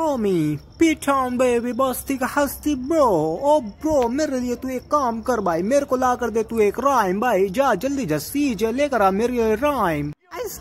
Homi पीठाम baby बस्ती का हस्ती ब्रो ओ ब्रो मेरे लिए तू एक काम कर भाई मेरे को ला कर दे तू एक राइम भाई जा जल्दी जा सीजे लेकर आ मेरे राइम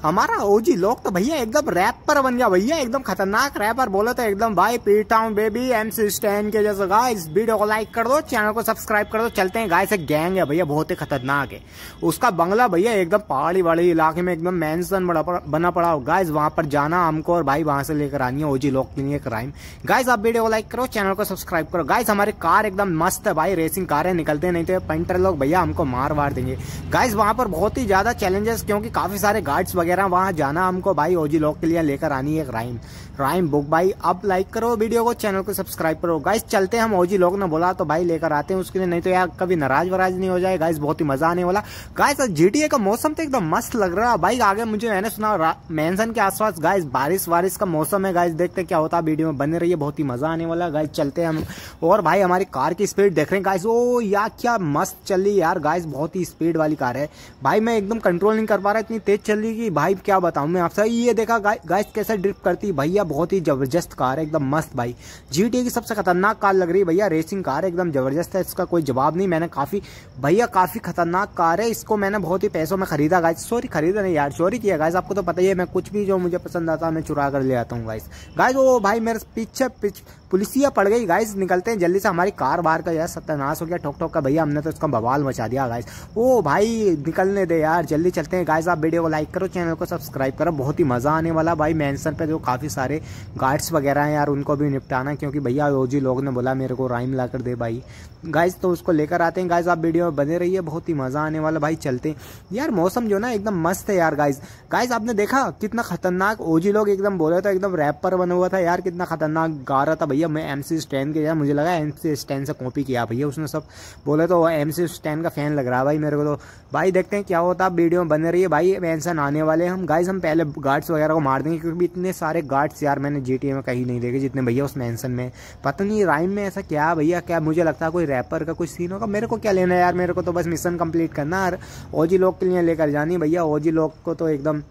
हमारा ओजी लोग तो भैया एकदम रैपर बन गया भैया एकदम खतरनाक रैपर बोले तो एकदम भाई पीटा हूँ बेबी एम सी स्टैन के जैसे गाइस वीडियो को लाइक कर दो चैनल को सब्सक्राइब कर दो चलते हैं गाइस एक गैंग है भैया बहुत ही खतरनाक है उसका बंगला भैया एकदम पहाड़ी वाड़ी इलाके में एकदम मैंसन बना पड़ा हो गाइज वहां पर जाना हमको और भाई वहां से लेकर आनी है ओजी लोग के लिए क्राइम गाइज आप वीडियो को लाइक करो चैनल को सब्सक्राइब करो गाइज हमारी कार एकदम मस्त है भाई रेसिंग कार है निकलते नहीं थे पेंटर लोग भैया हमको मार मार देंगे गाइज वहां पर बहुत ही ज्यादा चैलेंजेस क्योंकि काफी सारे गार्ड मैथ्स वगैरह वहाँ जाना हमको भाई ओजी लॉक के लिए लेकर आनी है एक राइम राइम बुक भाई अब लाइक करो वीडियो को चैनल को सब्सक्राइब करो गाइस चलते हैं हम ओजी लॉक ने बोला तो भाई लेकर आते हैं उसके लिए नहीं तो यार कभी नाराज वराज नहीं हो जाए गाइस बहुत ही मजा आने वाला गाइस जी का मौसम तो एकदम मस्त लग रहा है भाई आगे मुझे मैंने सुना मैंसन के आसपास गाइस बारिश वारिश का मौसम है गाइस देखते क्या होता है वीडियो में बने रही बहुत ही मजा आने वाला गाइस चलते हैं हम और भाई हमारी कार की स्पीड देख रहे हैं गाइस ओ या क्या मस्त चल रही यार गाइस बहुत ही स्पीड वाली कार है भाई मैं एकदम कंट्रोल नहीं कर पा रहा इतनी तेज चल रही गाड़ी की भाई क्या बताऊं मैं आपसे ये देखा गाइस कैसे ड्रिप करती भैया बहुत ही जबरदस्त कार है एकदम मस्त भाई जीटी की सबसे खतरनाक कार लग रही है भैया रेसिंग कार है एकदम जबरदस्त है इसका कोई जवाब नहीं मैंने काफ़ी भैया काफ़ी खतरनाक कार है इसको मैंने बहुत ही पैसों में खरीदा गाइस सॉरी खरीदा नहीं यार चोरी किया गाइस आपको तो पता ही है मैं कुछ भी जो मुझे पसंद आता है मैं चुरा कर ले आता हूँ गाइस गाइस वो भाई मेरे पीछे पुलिसिया पड़ गई गाइस निकलते हैं जल्दी से हमारी कार बाहर का यार सत्यानाश हो गया ठोक ठोक का भैया हमने तो इसका बवाल मचा दिया गाइस ओ भाई निकलने दे यार जल्दी चलते हैं गाइस आप वीडियो को लाइक करो चैनल को सब्सक्राइब करो बहुत ही मज़ा आने वाला भाई मैंसन पे जो काफ़ी सारे गार्ड्स वगैरह हैं यार उनको भी निपटाना क्योंकि भैया रोजी लोग ने बोला मेरे को राइम ला दे भाई गाइज तो उसको लेकर आते हैं गाइज आप वीडियो में बने रही बहुत ही मज़ा आने वाला भाई चलते यार मौसम जो ना एकदम मस्त है यार गाइज गाइज आपने देखा कितना खतरनाक ओजी लोग एकदम बोले था एकदम रैप पर बना हुआ था यार कितना खतरनाक गा रहा था भैया मैं एम सी स्टैंड के यार मुझे लगा एम सी स्टैंड से कॉपी किया भैया उसने सब बोले तो एम सी स्टैंड का फैन लग रहा है भाई मेरे को तो भाई देखते हैं क्या होता है वीडियो में बने है भाई मैंसन आने वाले हम गाइज हम पहले गार्ड्स वगैरह को मार देंगे क्योंकि इतने सारे गार्ड्स यार मैंने जी में कहीं नहीं देखे जितने भैया उस मैंसन में पता नहीं राइम में ऐसा क्या भैया क्या मुझे लगता है कोई रैपर का कोई सीन होगा मेरे को क्या लेना है यार मेरे को तो बस मिशन कंप्लीट करना और ओजी लोग के लिए लेकर जानी भैया ओजी लोग को तो एकदम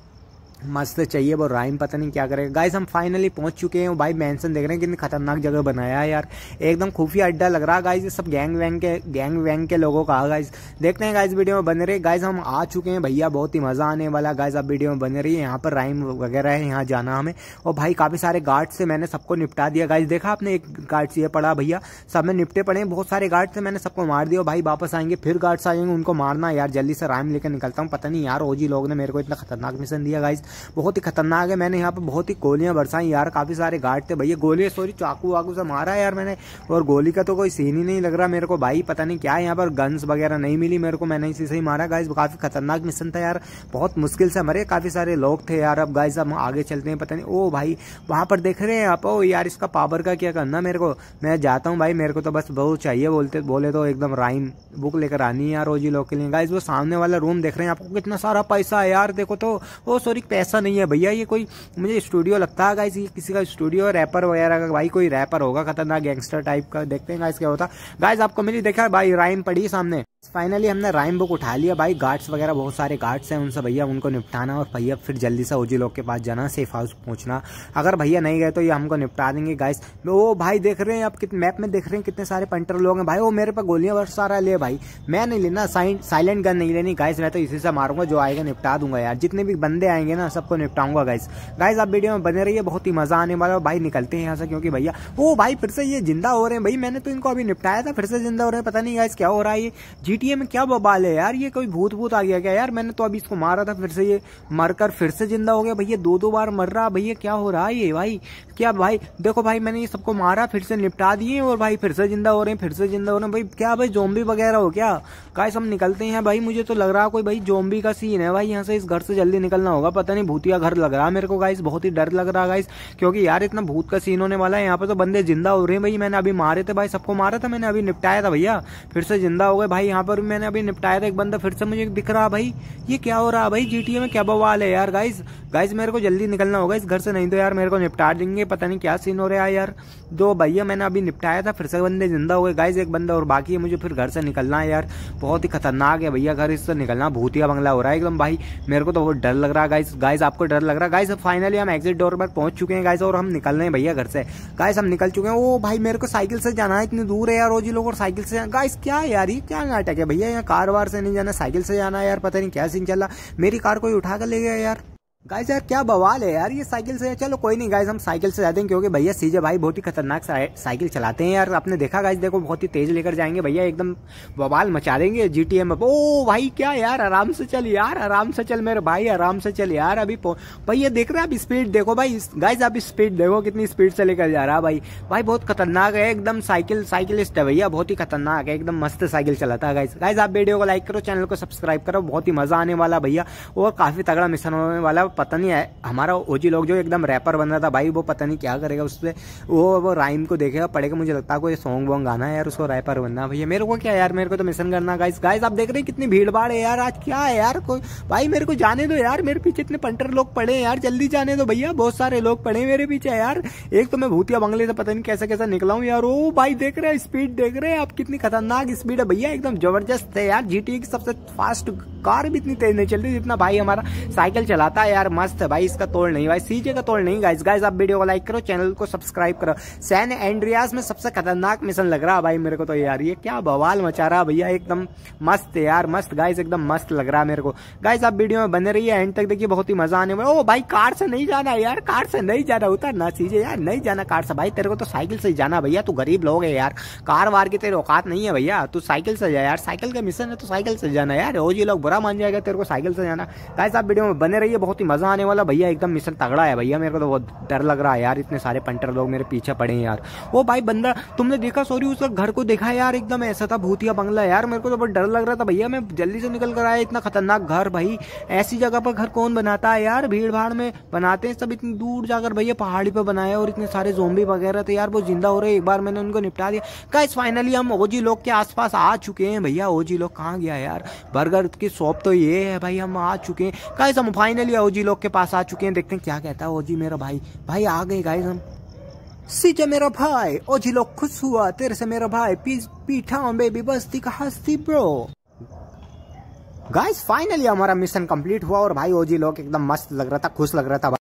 मस्त चाहिए वो राइम पता नहीं क्या करेगा गाइस हम फाइनली पहुंच चुके हैं भाई मैंसन देख रहे हैं कितनी खतरनाक जगह बनाया है यार एकदम खुफिया अड्डा लग रहा है गाइस ये सब गैंग वैंग के गैंग वैंग के लोगों का गाइस देखते हैं गाइस वीडियो में बने रहे गाइस हम आ चुके हैं भैया बहुत ही मज़ा आने वाला गाइज अब वीडियो में बने रही है यहाँ पर राइम वगैरह है यहाँ जाना हमें और भाई काफ़ी सारे गार्ड से मैंने सबको निपटा दिया गाइज देखा आपने एक गार्ड से ये पड़ा भैया सब में निपटे पड़े बहुत सारे गार्ड से मैंने सबको मार दिया भाई वापस आएंगे फिर गार्ड्स आएंगे उनको मारना यार जल्दी से राइम लेकर निकलता हूँ पता नहीं यार ओजी लोग ने मेरे को इतना खतरनाक मिशन दिया गाइज बहुत ही खतरनाक है मैंने यहाँ पर बहुत ही गोलियाँ बरसाई यार काफ़ी सारे गार्ड थे भैया गोलियाँ सॉरी चाकू वाकू से मारा यार मैंने और गोली का तो कोई सीन ही नहीं लग रहा मेरे को भाई पता नहीं क्या यहाँ पर गन्स वगैरह नहीं मिली मेरे को मैंने इसी से ही मारा गाइज काफ़ी खतरनाक मिशन था यार बहुत मुश्किल से मरे काफ़ी सारे लोग थे यार अब गाइज अब आगे चलते हैं पता नहीं ओ भाई वहाँ पर देख रहे हैं आप ओ यार इसका पावर का क्या करना मेरे को मैं जाता हूँ भाई मेरे को तो बस बहुत चाहिए बोलते बोले तो एकदम राइम बुक लेकर आनी है यार रोजी लोग के लिए गाइज वो सामने वाला रूम देख रहे हैं आपको कितना सारा पैसा है यार देखो तो वो सॉरी ऐसा नहीं है भैया ये कोई मुझे स्टूडियो लगता है ये किसी का स्टूडियो रैपर वगैरह का भाई कोई रैपर होगा खतरनाक गैंगस्टर टाइप का देखते हैं गाइस क्या होता गाइस आपको मिली देखा भाई राइम पड़ी सामने फाइनली हमने राइम बुक उठा लिया भाई गार्ड्स वगैरह बहुत सारे गार्ड्स हैं उनसे भैया उनको निपटाना और भैया फिर जल्दी से ओजी लोग के पास जाना सेफ हाउस पहुंचना अगर भैया नहीं गए तो ये हमको निपटा देंगे गाइस वो भाई देख रहे हैं आप कितने मैप में देख रहे हैं कितने सारे पंटर लोग हैं भाई वो मेरे पर गोलियां वर्ष सारा ले भाई मैं नहीं लेना साइलेंट गन नहीं लेनी गाइस मैं तो इसी से मारूंगा जो आएगा निपटा दूंगा यार जितने भी बंदे आएंगे ना सबको निपटाऊंगा गाइस गाइस आप वीडियो में बने रही बहुत ही मजा आने वाला है भाई निकलते हैं यहाँ से क्योंकि भैया वो भाई फिर से ये जिंदा हो रहे हैं भाई मैंने तो इनको अभी निपटाया था फिर से जिंदा हो रहे हैं पता नहीं गाइस क्या हो रहा है जीटीए में क्या बबाल है यार ये कोई भूत भूत आ गया क्या यार मैंने तो अभी इसको मारा था फिर से ये मरकर फिर से जिंदा हो गया भैया दो दो बार मर रहा भैया क्या हो रहा है ये भाई क्या भाई देखो भाई मैंने ये सबको मारा फिर से निपटा दिए और भाई फिर से जिंदा हो रहे हैं फिर से जिंदा हो रहे हैं भाई क्या भाई जोम्बी वगैरह हो क्या गाइस हम निकलते हैं भाई मुझे तो लग रहा कोई भाई जोम्बी का सीन है भाई यहाँ से इस घर से जल्दी निकलना होगा पता नहीं भूतिया घर लग रहा है मेरे को गाइस बहुत ही डर लग रहा है गाइस क्योंकि यार इतना भूत का सीन होने वाला है यहाँ पर तो बंदे जिंदा हो रहे हैं भाई मैंने अभी मारे थे भाई सबको मारा था मैंने अभी निपटाया था भैया फिर से जिंदा हो गए भाई यहाँ पर मैंने अभी निपटाया था एक बंदा फिर से मुझे दिख रहा भाई ये क्या हो रहा भाई जीटीए में क्या बवाल है यार गाइस गाइस मेरे को जल्दी निकलना होगा इस घर से नहीं तो यार मेरे को निपटा देंगे पता नहीं क्या सीन हो रहा है यार दो भैया मैंने अभी निपटाया था फिर से बंदे जिंदा हो गए गाइज एक बंदा और बाकी है मुझे फिर घर से निकलना है यार बहुत ही खतरनाक है भैया घर इससे निकलना भूतिया बंगला हो रहा है एकदम भाई मेरे को तो बहुत डर लग रहा है गाइस गाइस आपको डर लग रहा है गाइस फाइनली हम एग्जिट डोर पर पहुंच चुके हैं गाइस और हम निकल रहे हैं भैया घर से गाइस हम निकल चुके हैं ओ भाई मेरे को साइकिल से जाना है इतनी दूर है यार रोजी लोग और साइकिल से गाइस क्या यार ये क्या नाटक अटैक है भैया यहाँ कार वार से नहीं जाना साइकिल से जाना यार पता नहीं क्या सीन चल रहा मेरी कार कोई उठा कर ले गया यार गाइस यार क्या बवाल है यार ये साइकिल से चलो कोई नहीं गाइस हम साइकिल से जाते हैं क्योंकि भैया सीजे भाई बहुत ही खतरनाक साइकिल चलाते हैं यार आपने देखा गाइस देखो बहुत ही तेज लेकर जाएंगे भैया एकदम बवाल मचा देंगे जी टी एम ओ भाई क्या यार आराम से चल यार आराम से चल मेरे भाई आराम से चल यार अभी भैया देख रहे आप स्पीड देखो भाई गाइज आप स्पीड देखो कितनी स्पीड से लेकर जा रहा है भाई भाई बहुत खतरनाक है एकदम साइकिल साइकिलिस्ट है भैया बहुत ही खतरनाक है एकदम मस्त साइकिल चलाता है गाइज गाइज आप वीडियो को लाइक करो चैनल को सब्सक्राइब करो बहुत ही मजा आने वाला भैया और काफी तगड़ा मिशन होने वाला पता नहीं है हमारा ओजी लोग जो एकदम रैपर बन रहा था भाई वो पता नहीं क्या करेगा उस पर वो वो राइम को देखेगा पड़ेगा मुझे लगता है कोई सॉन्ग वॉन्ग गाना है यार उसको रैपर बनना भैया मेरे को क्या यार मेरे को तो मिशन करना गाइस गाइस आप देख रहे हैं कितनी भीड़ है यार आज क्या है यार कोई भाई मेरे को जाने दो यार मेरे पीछे इतने पंटर लोग पड़े हैं यार जल्दी जाने दो भैया बहुत सारे लोग पड़े मेरे पीछे यार एक तो मैं भूतिया बंगले से पता नहीं कैसे कैसे निकला हूँ यार ओ भाई देख रहे हैं स्पीड देख रहे हैं आप कितनी खतरनाक स्पीड है भैया एकदम जबरदस्त है यार जी की सबसे फास्ट कार भी इतनी तेज नहीं चलती जितना भाई हमारा साइकिल चलाता है यार मस्त है भाई इसका तोड़ नहीं भाई सीजे का तोड़ नहीं गाइज गाइज आप वीडियो को लाइक करो चैनल को सब्सक्राइब करो सैन एंड्रियास में सबसे खतरनाक मिशन लग रहा है भाई मेरे को तो यार ये क्या बवाल मचा रहा भैया एकदम मस्त है यार मस्त गाइज एकदम मस्त लग रहा है मेरे को गाइज आप वीडियो में बने रही एंड तक देखिए बहुत ही मजा आने वाला ओ भाई कार से नहीं जाना यार कार से नहीं जाना ना सीजे यार नहीं जाना कार से भाई तेरे को तो साइकिल से जाना भैया तू गरीब लोग है यार कार वार की तेरी औकात नहीं है भैया तू साइकिल से जा यार साइकिल का मिशन है तो साइकिल से जाना यार रोज ये लोग बुरा मान जाएगा तेरे को साइकिल से जाना गाइस आप वीडियो में बने रहिए बहुत ही मजा आने वाला भैया एकदम मिशन तगड़ा है भैया मेरे को तो बहुत डर लग रहा है यार इतने सारे पंटर लोग मेरे पीछे पड़े हैं यार वो भाई बंदा तुमने देखा सॉरी उसका घर को देखा यार एकदम ऐसा था भूतिया बंगला यार मेरे को तो बहुत डर लग रहा था भैया मैं जल्दी से निकल कर आया इतना खतरनाक घर भाई ऐसी जगह पर घर कौन बनाता है यार भीड़ भाड़ में बनाते हैं सब इतनी दूर जाकर भैया पहाड़ी पर बनाया और इतने सारे जोम्बी वगैरह थे यार वो जिंदा हो रहे एक बार मैंने उनको निपटा दिया गाइस फाइनली हम ओजी लोग के आसपास आ चुके हैं भैया ओजी लोग कहाँ गया यार बर्गर की शॉप तो ये है भाई हम आ चुके हैं गाइज हम फाइनली ओजी लोग के पास आ चुके हैं देखते हैं क्या कहता है ओजी मेरा भाई भाई आ गए गाइज हम सीजे मेरा भाई ओजी लोग खुश हुआ तेरे से मेरा भाई पी, पीठा बेबी बस्ती का हस्ती ब्रो गाइस फाइनली हमारा मिशन कंप्लीट हुआ और भाई ओजी लोग एकदम मस्त लग रहा था खुश लग रहा था